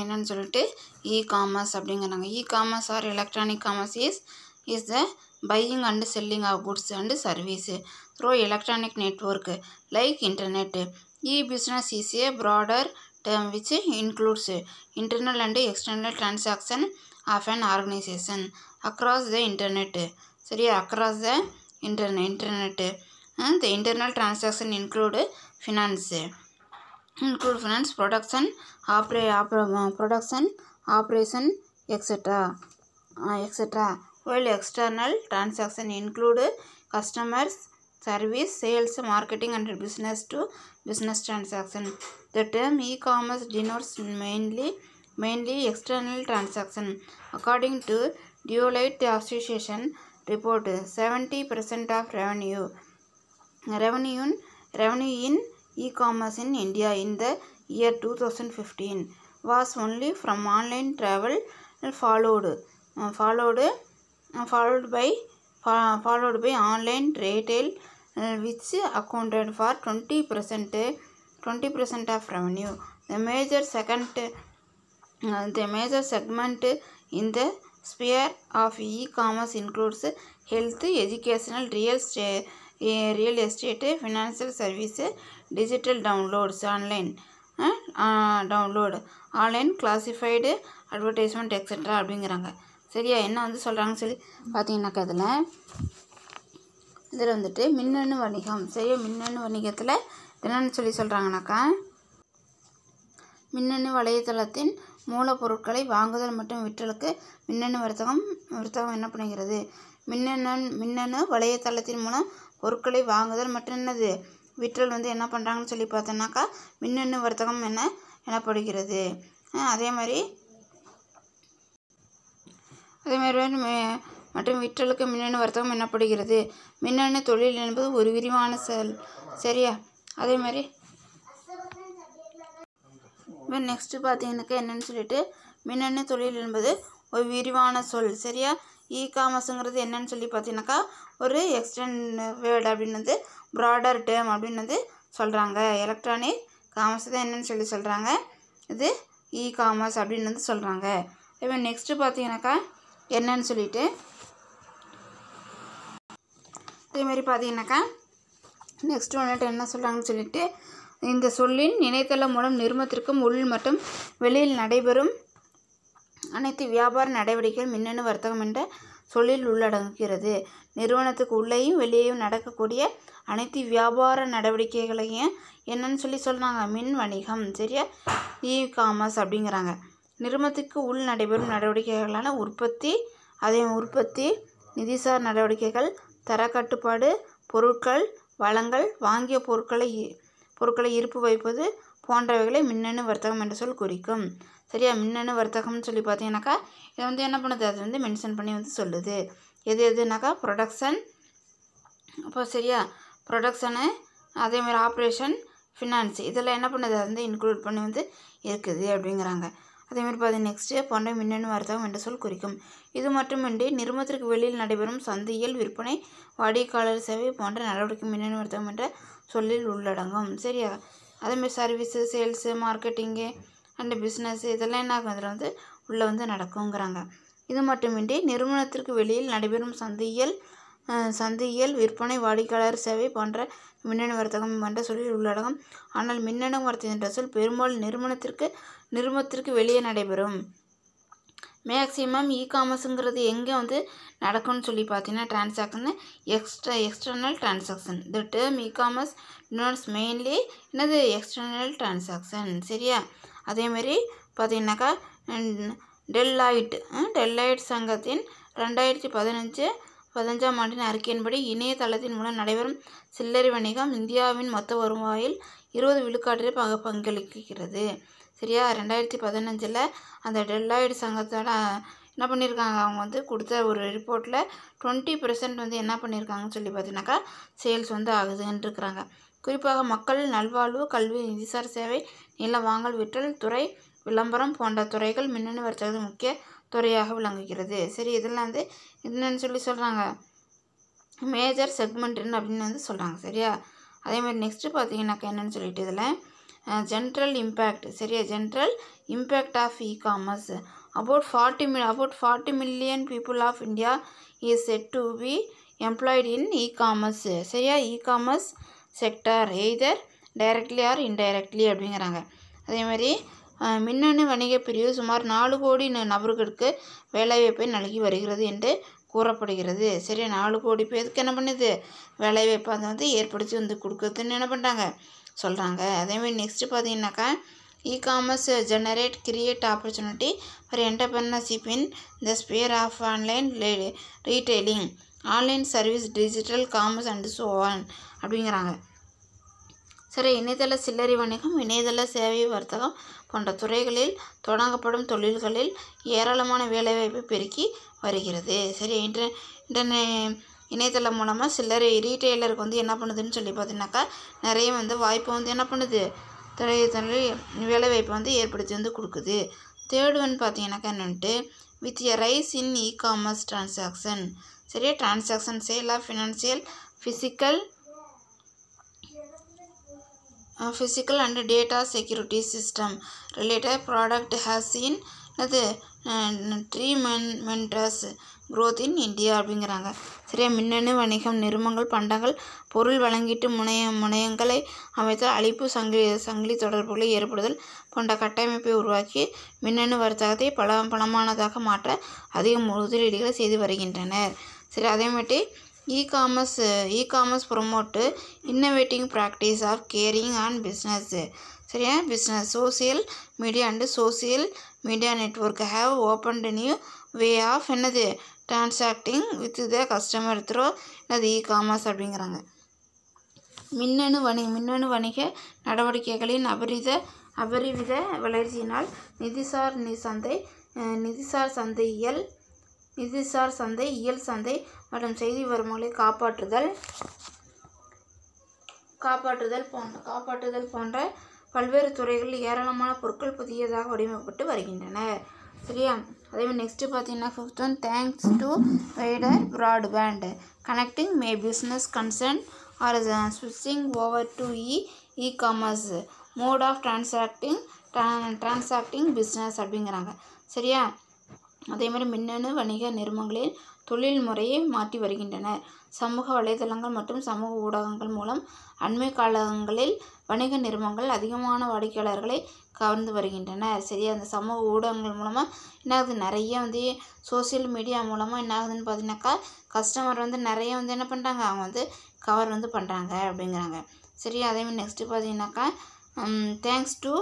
என்னென்னு சொல்லிட்டு e commerce அப்படிங்கிறாங்க e commerce or electronic commerce is is the buying and selling of goods and service through electronic network like internet e business is a broader term which includes internal and external transaction of an organisation across the internet சரியா across the internet internet the internal transaction include finance include finance, production, opera, opera, uh, production, operation, etc. etc. While external transaction include customers, service, sales, marketing and business to business transaction. The term e-commerce denotes mainly mainly external transaction. According to duolite Association report, 70% of revenue revenue in revenue in e-commerce in India in the year 2015 was only from online travel followed uh, followed uh, followed by followed by online retail uh, which accounted for 20 percent 20 percent of revenue the major second the major segment in the sphere of e-commerce includes health educational real estate eh, real estate financial services digital downloads online download online classified advertisement etcetera அப்படிங்கிறாங்க சரியா என்ன வந்து சொல்கிறாங்கன்னு சொல்லி பார்த்தீங்கன்னாக்கா இதில் இதில் வந்துட்டு மின்னணு வணிகம் சரியா மின்னணு வணிகத்தில் என்னென்னு சொல்லி சொல்கிறாங்கனாக்கா மின்னணு வலைத்தளத்தின் மூலப்பொருட்களை வாங்குதல் மற்றும் விற்றலுக்கு மின்னணு வர்த்தகம் வர்த்தகம் என்ன பண்ணுகிறது மின்னணு மின்னணு வலையத்தளத்தின் மூலம் பொருட்களை வாங்குதல் மற்றும் என்னது விற்றல் வந்து என்ன பண்ணுறாங்கன்னு சொல்லி பார்த்தோம்னாக்கா மின்னணு வர்த்தகம் என்ன எனப்படுகிறது அதே மாதிரி அதே மாதிரி மற்றும் விற்றலுக்கு மின்னணு வர்த்தகம் எனப்படுகிறது மின்னணு தொழில் என்பது ஒரு விரிவான செல் சரியா அதே மாதிரி இப்போ நெக்ஸ்ட்டு பார்த்தீங்கன்னாக்கா என்னென்னு சொல்லிட்டு மின்னணு தொழில் என்பது ஒரு விரிவான சொல் சரியா இ காமர்ஸுங்கிறது என்னன்னு சொல்லி பார்த்தீங்கன்னாக்கா ஒரு எக்ஸ்டென் வேர்டு அப்படின்னு வந்து ப்ராடர் டேர்ம் அப்படின்னு வந்து சொல்கிறாங்க எலக்ட்ரானிக் காமர்ஸ் தான் என்னென்னு சொல்லி சொல்கிறாங்க இது இ காமர்ஸ் அப்படின்னு வந்து சொல்கிறாங்க இப்போ நெக்ஸ்ட்டு பார்த்தீங்கன்னாக்கா என்னன்னு சொல்லிட்டு இதேமாரி பார்த்தீங்கன்னாக்கா நெக்ஸ்ட் வந்துட்டு என்ன சொல்கிறாங்கன்னு சொல்லிட்டு இந்த சொல்லின் இணையதளம் மூலம் நிறுவனத்திற்கும் உள் மற்றும் வெளியில் நடைபெறும் அனைத்து வியாபார நடவடிக்கைகள் மின்னணு வர்த்தகம் என்ற சொல்லில் உள்ளடங்குகிறது நிறுவனத்துக்கு உள்ளேயும் வெளியேயும் நடக்கக்கூடிய அனைத்து வியாபார நடவடிக்கைகளையும் என்னன்னு சொல்லி சொல்கிறாங்க மின் வணிகம் சரியா இ காமர்ஸ் அப்படிங்கிறாங்க நிறுவனத்துக்கு உள் நடைபெறும் நடவடிக்கைகளான உற்பத்தி அதே உற்பத்தி நிதிசார் நடவடிக்கைகள் தர கட்டுப்பாடு பொருட்கள் வளங்கள் வாங்கிய பொருட்களை பொருட்களை இருப்பு வைப்பது போன்றவைகளை மின்னணு வர்த்தகம் என்று சொல் குறிக்கும் சரியா மின்னணு வர்த்தகம்னு சொல்லி பார்த்தீங்கன்னாக்கா இதை வந்து என்ன பண்ணுது அது வந்து மென்ஷன் பண்ணி வந்து சொல்லுது எது எதுனாக்கா ப்ரொடக்ஷன் அப்போ சரியா ப்ரொடக்ஷனு அதேமாதிரி ஆப்ரேஷன் ஃபினான்ஸ் இதெல்லாம் என்ன பண்ணுது அது வந்து இன்க்ளூட் பண்ணி வந்து இருக்குது அப்படிங்கிறாங்க அதேமாதிரி பார்த்து நெக்ஸ்ட்டு பண்டை மின்னணு வர்த்தகம் என்ற சொல் குறிக்கும் இது மட்டுமின்றி நிறுவனத்திற்கு வெளியில் நடைபெறும் சந்தையில் விற்பனை வாடிக்கையாளர் சேவை போன்ற நடவடிக்கை மின்னணு வர்த்தகம் என்ற சொல்லில் உள்ளடங்கும் சரியா அதேமாதிரி service sales marketing and business இதெல்லாம் என்ன ஆகும் இதில் வந்து உள்ளே வந்து நடக்குங்கிறாங்க இது மட்டுமின்றி நிறுவனத்திற்கு வெளியில் நடைபெறும் சந்தையில் சந்தையில் விற்பனை வாடிக்கையாளர் சேவை போன்ற மின்னணு வர்த்தகம் என்ற சொல்லில் உள்ளடங்கும் ஆனால் மின்னணு வர்த்தகம் என்ற சொல் பெரும்பாலும் நிறுவனத்திற்கு நிறுவனத்திற்கு வெளியே நடைபெறும் மேக்சிமம் இ காமர்ஸுங்கிறது எங்கே வந்து நடக்கும்னு சொல்லி பார்த்தீங்கன்னா transaction extra external transaction the term e commerce notes mainly என்னது எக்ஸ்டர்னல் டிரான்சாக்ஷன் சரியா அதேமாரி பார்த்தீங்கன்னாக்கா டெல்லாய்ட் டெல்லாய்ட் சங்கத்தின் ரெண்டாயிரத்தி பதினஞ்சு பதினஞ்சாம் ஆண்டின் அறிக்கையின்படி இணையதளத்தின் மூலம் நடைபெறும் சில்லறை வணிகம் இந்தியாவின் மொத்த வருவாயில் இருபது விழுக்காட்டில் பங்கு பங்களிக்கிறது சரியா ரெண்டாயிரத்தி பதினஞ்சில் அந்த டெல்லாய்டு சங்கத்தால் என்ன பண்ணியிருக்காங்க அவங்க வந்து கொடுத்த ஒரு ரிப்போர்ட்டில் டுவெண்ட்டி பெர்சன்ட் வந்து என்ன பண்ணியிருக்காங்கன்னு சொல்லி பார்த்தீங்கன்னாக்கா சேல்ஸ் வந்து ஆகுதுன்னு இருக்கிறாங்க குறிப்பாக மக்கள் நல்வாழ்வு கல்வி நிதிசார் சேவை நில வாங்கல் விற்றல் துறை விளம்பரம் போன்ற துறைகள் மின்னணு வர்த்தகத்தின் முக்கிய துறையாக விளங்குகிறது சரி இதெல்லாம் வந்து என்னென்னு சொல்லி சொல்கிறாங்க மேஜர் செக்மெண்ட்னு அப்படின்னு வந்து சொல்கிறாங்க சரியா அதே மாதிரி நெக்ஸ்ட்டு பார்த்தீங்கன்னாக்கா என்னென்னு சொல்லிட்டு இதில் ஜென்ரல் இம்பேக்ட் சரியா general impact of e commerce about forty mil about forty million people of India is set to be employed in e commerce சரியா e commerce sector either directly or indirectly அப்படிங்கிறாங்க அதேமாதிரி மின்னணு வணிகப் பிரிவு சுமார் நாலு கோடி நபர்களுக்கு வேலைவாய்ப்பை நல்கி வருகிறது என்று கூறப்படுகிறது சரி நாலு கோடி பேருக்கு என்ன பண்ணுது வேலைவாய்ப்பு அதை வந்து ஏற்படுத்தி வந்து கொடுக்குறதுன்னு என்ன பண்ணுறாங்க சொல்கிறாங்க அதேமாதிரி நெக்ஸ்ட்டு பார்த்தீங்கன்னாக்கா e commerce generate create opportunity for entrepreneurship in the sphere of online retailing online service digital commerce and on அப்படிங்கிறாங்க சில இணையதள சில்லறை வணிகம் இணையதள சேவை வர்த்தகம் போன்ற துறைகளில் தொடங்கப்படும் தொழில்களில் ஏராளமான வேலைவாய்ப்பை பெருக்கி வருகிறது சரி இன்டர் இன்டர்நெ இணையதளம் மூலமாக சில்லறை ரீட்டெய்லருக்கு வந்து என்ன பண்ணுதுன்னு சொல்லி பார்த்தீங்கன்னாக்கா நிறைய வந்து வாய்ப்பு வந்து என்ன பண்ணுது துறை தொழில் வேலைவாய்ப்பை வந்து ஏற்படுத்தி வந்து கொடுக்குது தேர்ட் ஒன் பார்த்தீங்கன்னாக்கா என்னென்ட்டு with a rise in e commerce transaction சரியா transaction sale of financial physical physical and data security system related product has seen அது ட்ரீமென்மென்ட்ரஸ் க்ரோத் இன் இந்தியா அப்படிங்கிறாங்க சரியா மின்னணு வணிகம் நிறுமங்கள் பண்டங்கள் பொருள் வழங்கிட்டு முனைய முனையங்களை அமைத்தல் அழிப்பு சங்கிலி சங்கிலி தொடர்புகளை ஏற்படுதல் போன்ற கட்டமைப்பை உருவாக்கி மின்னணு வர்த்தகத்தை பல பலமானதாக மாற்ற அதிக முதலீடுகளை செய்து வருகின்றனர் சரி அதேமாட்டி e commerce e commerce promote innovating practice of carrying and business சரியா business social media and social media network have opened new way of என்னது transacting with the customer through என்னது இ காமர்ஸ் அப்படிங்கிறாங்க மின்னணு வணிக மின்னணு வணிக நடவடிக்கைகளின் அபரித அபரிவித வளர்ச்சியினால் நிதிசார் சந்தை நிதிசார் சந்தையியல் நிதிசார் சந்தை இயல் சந்தை மற்றும் செய்தி வருமானங்களை காப்பாற்றுதல் காப்பாற்றுதல் போன்ற காப்பாற்றுதல் போன்ற பல்வேறு துறைகளில் ஏராளமான பொருட்கள் புதியதாக வடிவமைக்கப்பட்டு வருகின்றன சரியா அதே மாதிரி நெக்ஸ்ட்டு பார்த்தீங்கன்னா fifth one thanks to wider broadband connecting may business concern are ஸ்விட்சிங் over to e e commerce mode of transacting transacting business அப்படிங்கிறாங்க சரியா அதேமாதிரி மின்னணு வணிக நிறுவனங்களில் தொழில் முறையை மாற்றி வருகின்றனர் சமூக வலைதளங்கள் மற்றும் சமூக ஊடகங்கள் மூலம் அண்மை காலங்களில் வணிக நிறுவனங்கள் அதிகமான வாடிக்கையாளர்களை கவர்ந்து வருகின்றனர் சரியா அந்த சமூக ஊடகங்கள் மூலமாக என்ன ஆகுது நிறைய வந்து சோசியல் மீடியா மூலமாக என்ன ஆகுதுன்னு பார்த்தீங்கன்னாக்கா கஸ்டமர் வந்து நிறைய வந்து என்ன பண்ணுறாங்க அவங்க வந்து கவர் வந்து பண்ணுறாங்க அப்படிங்கிறாங்க சரியா அதேமாதிரி நெக்ஸ்ட்டு பார்த்தீங்கன்னாக்கா thanks to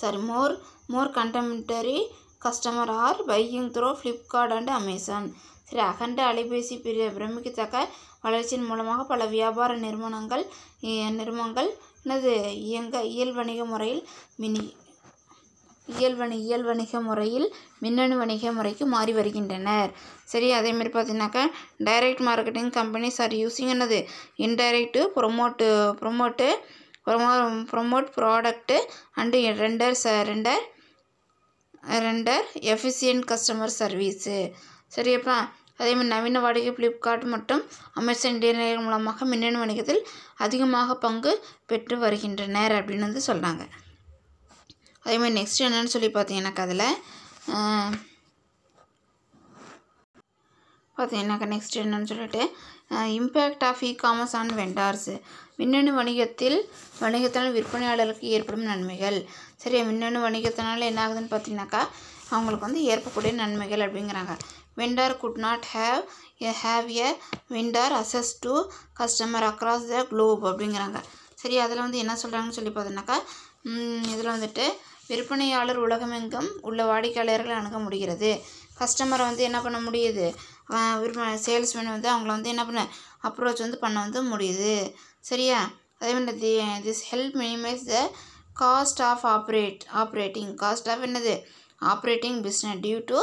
sorry more more contemporary customer are buying through Flipkart and Amazon சரி அகண்ட அலைபேசி பிரிய பிரமிக்கத்தக்க வளர்ச்சியின் மூலமாக பல வியாபார நிறுவனங்கள் நிறுவனங்கள் என்னது இயங்க இயல் வணிக முறையில் மினி இயல் வணி இயல் வணிக முறையில் மின்னணு வணிக முறைக்கு மாறி வருகின்றனர் சரி அதேமாரி பார்த்தீங்கன்னாக்கா direct marketing companies are using என்னது indirect promote promote promo promote product and render ச render render efficient customer service சரியப்பா அதேமாதிரி நவீன வாடகை ஃப்ளிப்கார்ட் மற்றும் அமேசான் இடைநிலைகள் மூலமாக மின்னணு வணிகத்தில் அதிகமாக பங்கு பெற்று வருகின்றனர் அப்படின்னு வந்து சொல்கிறாங்க அதேமாதிரி நெக்ஸ்ட் என்னென்னு சொல்லி பார்த்தீங்கன்னாக்கா அதில் பார்த்தீங்கன்னாக்கா நெக்ஸ்ட் என்னென்னு சொல்லிட்டு impact of e commerce on vendors மின்னணு வணிகத்தில் வணிகத்தினால் விற்பனையாளருக்கு ஏற்படும் நன்மைகள் சரியா மின்னணு வணிகத்தினால என்ன ஆகுதுன்னு பார்த்தீங்கன்னாக்கா அவங்களுக்கு வந்து ஏற்பக்கூடிய நன்மைகள் அப்படிங்கிறாங்க vendor could not have a have a vendor access to customer across the globe அப்படிங்கிறாங்க சரி அதில் வந்து என்ன சொல்கிறாங்கன்னு சொல்லி பார்த்தோன்னாக்கா இதில் வந்துட்டு விற்பனையாளர் உலகமெங்கும் உள்ள வாடிக்கையாளர்களை அணுக முடிகிறது கஸ்டமரை வந்து என்ன பண்ண முடியுது விற்ப சேல்ஸ்மேன் வந்து அவங்கள வந்து என்ன பண்ண அப்ரோச் வந்து பண்ண வந்து முடியுது சரியா அதே மாதிரி this help minimise the cost of operate operating cost of என்னது operating business due to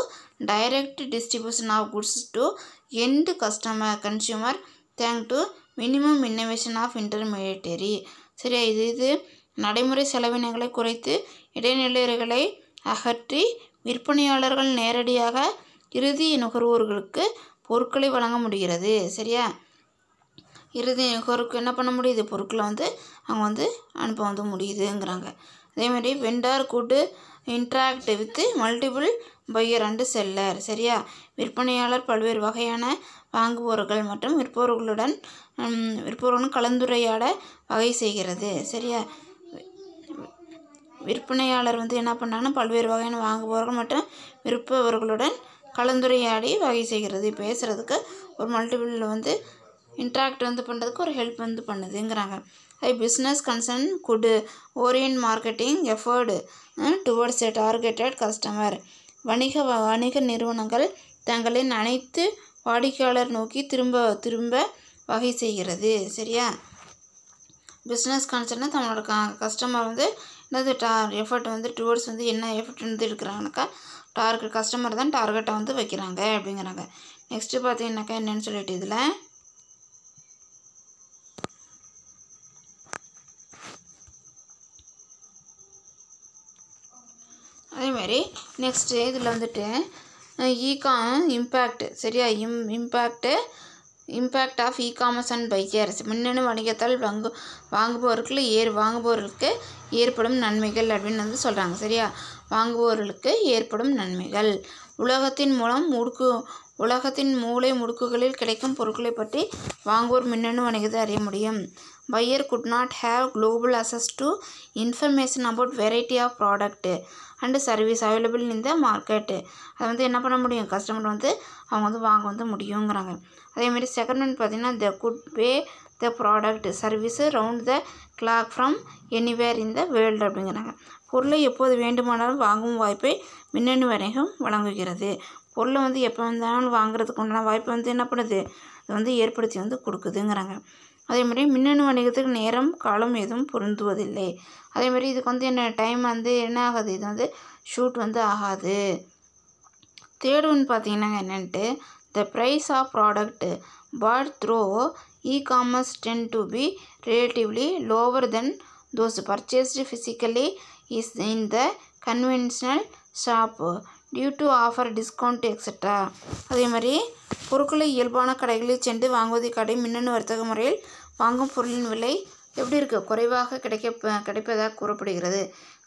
direct distribution of goods to end customer consumer thank to minimum innovation of intermediary சரியா இது இது நடைமுறை செலவினங்களை குறைத்து இடைநிலைகளை அகற்றி விற்பனையாளர்கள் நேரடியாக இறுதி நுகர்வோர்களுக்கு பொருட்களை வழங்க முடிகிறது சரியா இறுதி நுகர்வுக்கு என்ன பண்ண முடியுது பொருட்களை வந்து அவங்க வந்து அனுப்ப வந்து முடியுதுங்கிறாங்க அதேமாதிரி vendor could interact with multiple buyer and seller சரியா விற்பனையாளர் பல்வேறு வகையான வாங்குபவர்கள் மற்றும் விற்பவர்களுடன் விற்பவர்களுடன் கலந்துரையாட வகை செய்கிறது சரியா விற்பனையாளர் வந்து என்ன பண்ணாங்கன்னா பல்வேறு வகையான வாங்குபவர்கள் மற்றும் விற்பவர்களுடன் கலந்துரையாடி வகை செய்கிறது பேசுகிறதுக்கு ஒரு மல்டிபிளில் வந்து இன்ட்ராக்ட் வந்து பண்ணுறதுக்கு ஒரு ஹெல்ப் வந்து பண்ணுதுங்கிறாங்க ஐ business concern could orient marketing effort towards a targeted customer வணிக வணிக நிறுவனங்கள் தங்களின் அனைத்து வாடிக்கையாளர் நோக்கி திரும்ப திரும்ப வகை செய்கிறது சரியா பிஸ்னஸ் கன்சர்னாக தங்களோட க கஸ்டமர் வந்து என்னது டா எஃபர்ட் வந்து டுவர்ட்ஸ் வந்து என்ன எஃபர்ட் வந்து எடுக்கிறாங்கனாக்கா டார்கெட் கஸ்டமர் தான் டார்கெட்டை வந்து வைக்கிறாங்க அப்படிங்கிறாங்க நெக்ஸ்ட்டு பார்த்தீங்கன்னாக்கா என்னென்னு சொல்லிட்டு இதில் அதேமாதிரி நெக்ஸ்ட்டு இதில் வந்துட்டு இகாம் இம்பேக்ட் சரியா இம் impact impact of e commerce and buyers மின்னணு வணிகத்தால் வாங்கு வாங்குபவர்களுக்கு ஏ வாங்குபவர்களுக்கு ஏற்படும் நன்மைகள் அப்படின்னு வந்து சொல்கிறாங்க சரியா வாங்குபவர்களுக்கு ஏற்படும் நன்மைகள் உலகத்தின் மூலம் முடுக்கு உலகத்தின் மூளை முடுக்குகளில் கிடைக்கும் பொருட்களை பற்றி வாங்குவோர் மின்னணு வணிகத்தை அறிய முடியும் buyer could not have global access to information about variety of product and service available in the market அதை வந்து என்ன பண்ண முடியும் கஸ்டமர் வந்து அவங்க வந்து வாங்க வந்து முடியுங்கிறாங்க அதேமாரி செகண்ட் ஒன் பார்த்திங்கன்னா they could buy the product service round the clock from anywhere in the world அப்படிங்கிறாங்க பொருளை எப்போது வேண்டுமானாலும் வாங்கும் வாய்ப்பை மின்னணு வணிகம் வழங்குகிறது பொருளை வந்து எப்போ வந்தாலும் வாங்குறதுக்கு உண்டான வாய்ப்பு வந்து என்ன பண்ணுது அது வந்து ஏற்படுத்தி வந்து கொடுக்குதுங்கிறாங்க அதே மாதிரி மின்னணு வணிகத்துக்கு நேரம் காலம் எதுவும் பொருந்துவதில்லை அதே மாதிரி இதுக்கு வந்து என்ன டைம் வந்து என்ன ஆகாது இது வந்து ஷூட் வந்து ஆகாது தேர்ட் ஒன் பார்த்தீங்கன்னா என்னென்ட்டு the price of product but through e commerce tend to be relatively lower than those purchased physically is in the conventional shop due to offer discount extra அதே மாதிரி பொருட்களை இயல்பான கடைகளில் சென்று வாங்குவதை கடை மின்னணு வர்த்தக முறையில் வாங்கும் பொருளின் விலை எப்படி இருக்குது குறைவாக கிடைக்க கிடைப்பதாக கூறப்படுகிறது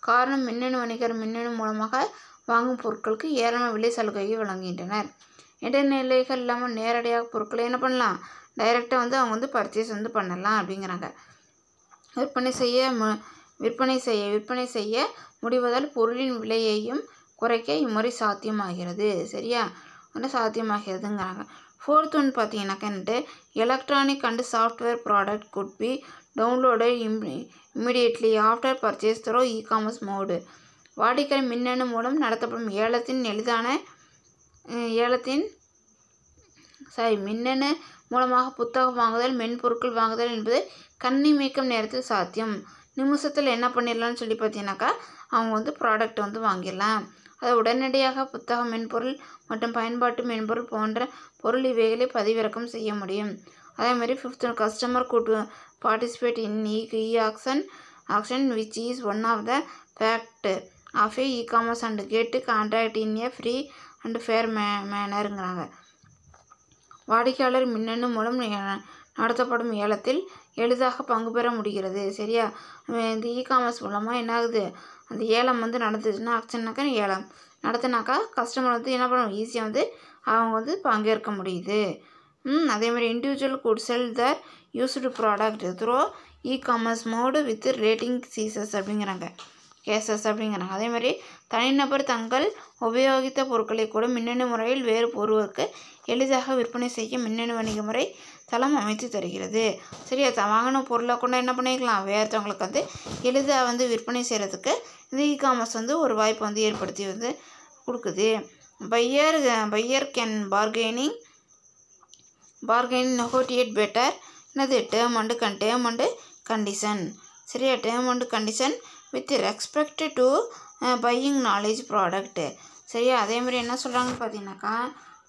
காரணம் மின்னணு வணிகர் மின்னணு மூலமாக வாங்கும் பொருட்களுக்கு ஏராளமான விலை சலுகையை வழங்குகின்றனர் இடைநிலைகள் இல்லாமல் நேரடியாக பொருட்களை என்ன பண்ணலாம் டைரெக்டாக வந்து அவங்க வந்து பர்ச்சேஸ் வந்து பண்ணலாம் அப்படிங்கிறாங்க விற்பனை செய்ய விற்பனை செய்ய விற்பனை செய்ய முடிவதால் பொருளின் விலையையும் குறைக்க இம்முறை சாத்தியமாகிறது சரியா ஒன்று சாத்தியமாகிறதுங்கிறாங்க ஃபோர்த் ஒன் என்னட்டு electronic and software product could be download இம் immediately after purchase through e commerce mode வாடிக்கை மின்னணு மூலம் நடத்தப்படும் ஏலத்தின் எளிதான ஏலத்தின் சாரி மின்னணு மூலமாக புத்தகம் வாங்குதல் மென்பொருட்கள் வாங்குதல் என்பது கண்ணி மீக்கம் நேரத்தில் சாத்தியம் நிமிஷத்தில் என்ன பண்ணிடலாம்னு சொல்லி பார்த்தீங்கன்னாக்கா அவங்க வந்து ப்ராடக்ட் வந்து வாங்கிடலாம் அது உடனடியாக புத்தக மென்பொருள் மற்றும் பயன்பாட்டு மென்பொருள் போன்ற பொருள் இவைகளை பதிவிறக்கம் செய்ய முடியும் அதே மாதிரி fifth customer could participate in e e action action which is one of the fact of e commerce and get contract in a free and fair may மேனருங்கிறாங்க வாடிக்கையாளர் மின்னணு மூலம் நடத்தப்படும் ஏலத்தில் எளிதாக பங்கு பெற முடிகிறது சரியா இந்த இ காமர்ஸ் மூலமாக என்னாகுது அந்த ஏலம் வந்து நடந்துச்சுன்னா ஆக்ஷன்னாக்கா ஏலம் நடத்தினாக்கா கஸ்டமர் வந்து என்ன பண்ணுவோம் ஈஸியாக வந்து அவங்க வந்து பங்கேற்க முடியுது அதேமாதிரி individual could sell the used product through e commerce mode with rating சீசஸ் அப்படிங்கிறாங்க கேசஸ் அப்படிங்கிறாங்க அதே மாதிரி தனிநபர் தங்கள் உபயோகித்த பொருட்களை கூட மின்னணு முறையில் வேறு ஒருவருக்கு எளிதாக விற்பனை செய்ய மின்னணு வணிக முறை தளம் அமைத்து தருகிறது சரியா வாங்கின பொருளை கொண்டு என்ன பண்ணிக்கலாம் வேறுத்தவங்களுக்கு வந்து எளிதாக வந்து விற்பனை செய்கிறதுக்கு இந்த இ காமர்ஸ் வந்து ஒரு வாய்ப்பு வந்து ஏற்படுத்தி வந்து கொடுக்குது buyer buyer can bargaining bargaining negotiate better என்னது term and con term and condition சரியா term and condition with respect to buying knowledge product சரியா அதேமாதிரி என்ன சொல்கிறாங்கன்னு பார்த்தீங்கன்னாக்கா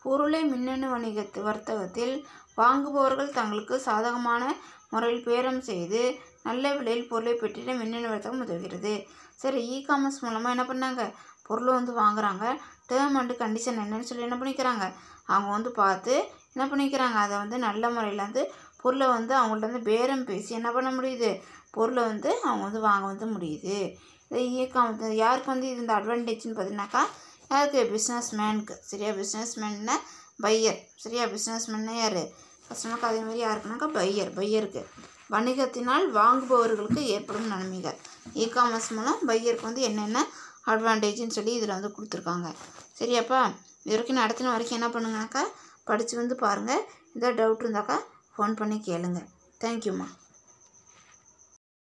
பொருளை மின்னணு வணிகத்து வர்த்தகத்தில் வாங்குபவர்கள் தங்களுக்கு சாதகமான முறையில் பேரம் செய்து நல்ல விலையில் பொருளை பெற்றிட மின்னணு வர்த்தகம் உதவுகிறது சரி இ காமர்ஸ் மூலமாக என்ன பண்ணாங்க பொருளை வந்து வாங்குகிறாங்க டேர்ம் அண்டு கண்டிஷன் என்னன்னு சொல்லி என்ன பண்ணிக்கிறாங்க அவங்க வந்து பார்த்து என்ன பண்ணிக்கிறாங்க அதை வந்து நல்ல முறையில் வந்து பொருளை வந்து அவங்கள்ட்ட வந்து பேரம் பேசி என்ன பண்ண முடியுது பொருளை வந்து அவங்க வந்து வாங்க வந்து முடியுது இதை இயக்கம் வந்து யாருக்கு வந்து இது இந்த அட்வான்டேஜ்னு பார்த்தீங்கன்னாக்கா யாருக்கு பிஸ்னஸ் மேனுக்கு சரியா பிஸ்னஸ் மேன்னா பையர் சரியா பிஸ்னஸ் மேன்னா யார் கஸ்டமருக்கு அதே மாதிரி யாருக்குனாக்கா பையர் பையருக்கு வணிகத்தினால் வாங்குபவர்களுக்கு ஏற்படும் நன்மைகள் இ காமர்ஸ் மூலம் பையருக்கு வந்து என்னென்ன அட்வான்டேஜ்னு சொல்லி இதில் வந்து கொடுத்துருக்காங்க சரியாப்பா இது வரைக்கும் நடத்தின வரைக்கும் என்ன பண்ணுங்கனாக்கா படித்து வந்து பாருங்கள் எதாவது டவுட் இருந்தாக்கா ஃபோன் பண்ணி கேளுங்க தேங்க்யூம்மா